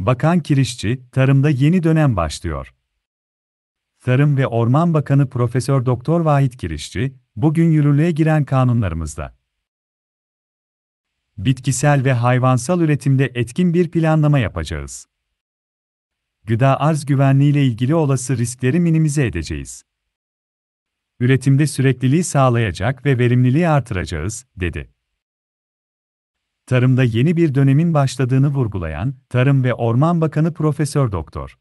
Bakan Kirişçi, tarımda yeni dönem başlıyor. Tarım ve Orman Bakanı Profesör Doktor Vahit Kirişçi, bugün yürürlüğe giren kanunlarımızda bitkisel ve hayvansal üretimde etkin bir planlama yapacağız. Gıda arz güvenliği ile ilgili olası riskleri minimize edeceğiz. Üretimde sürekliliği sağlayacak ve verimliliği artıracağız, dedi tarımda yeni bir dönemin başladığını vurgulayan Tarım ve Orman Bakanı Profesör Doktor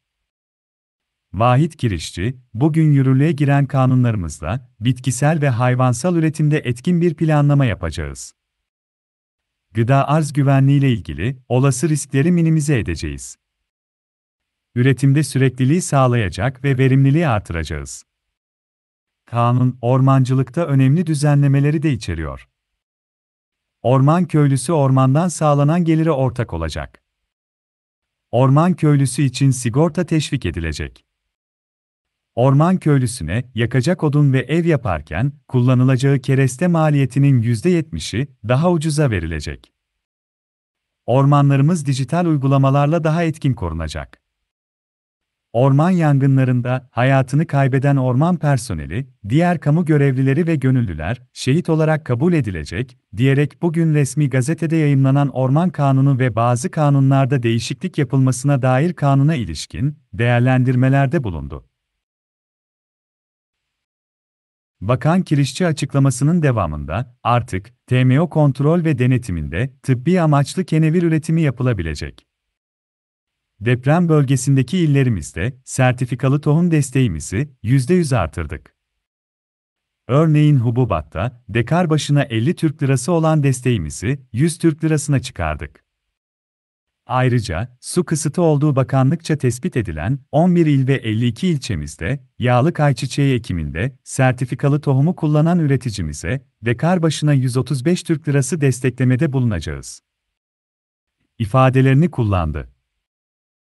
Vahit Kirişçi, bugün yürürlüğe giren kanunlarımızla bitkisel ve hayvansal üretimde etkin bir planlama yapacağız. Gıda arz güvenliği ile ilgili olası riskleri minimize edeceğiz. Üretimde sürekliliği sağlayacak ve verimliliği artıracağız. Kanun ormancılıkta önemli düzenlemeleri de içeriyor. Orman köylüsü ormandan sağlanan gelire ortak olacak. Orman köylüsü için sigorta teşvik edilecek. Orman köylüsüne yakacak odun ve ev yaparken kullanılacağı kereste maliyetinin %70'i daha ucuza verilecek. Ormanlarımız dijital uygulamalarla daha etkin korunacak. Orman yangınlarında hayatını kaybeden orman personeli, diğer kamu görevlileri ve gönüllüler şehit olarak kabul edilecek diyerek bugün resmi gazetede yayımlanan Orman Kanunu ve bazı kanunlarda değişiklik yapılmasına dair kanuna ilişkin değerlendirmelerde bulundu. Bakan Kirişçi açıklamasının devamında artık TMO kontrol ve denetiminde tıbbi amaçlı kenevir üretimi yapılabilecek. Deprem bölgesindeki illerimizde sertifikalı tohum desteğimizi %100 artırdık. Örneğin Hububat'ta dekar başına 50 Türk lirası olan desteğimizi 100 Türk lirasına çıkardık. Ayrıca, su kısıtı olduğu bakanlıkça tespit edilen 11 il ve 52 ilçemizde yağlı ayçiçeği ekiminde sertifikalı tohumu kullanan üreticimize dekar başına 135 Türk lirası desteklemede bulunacağız. ifadelerini kullandı.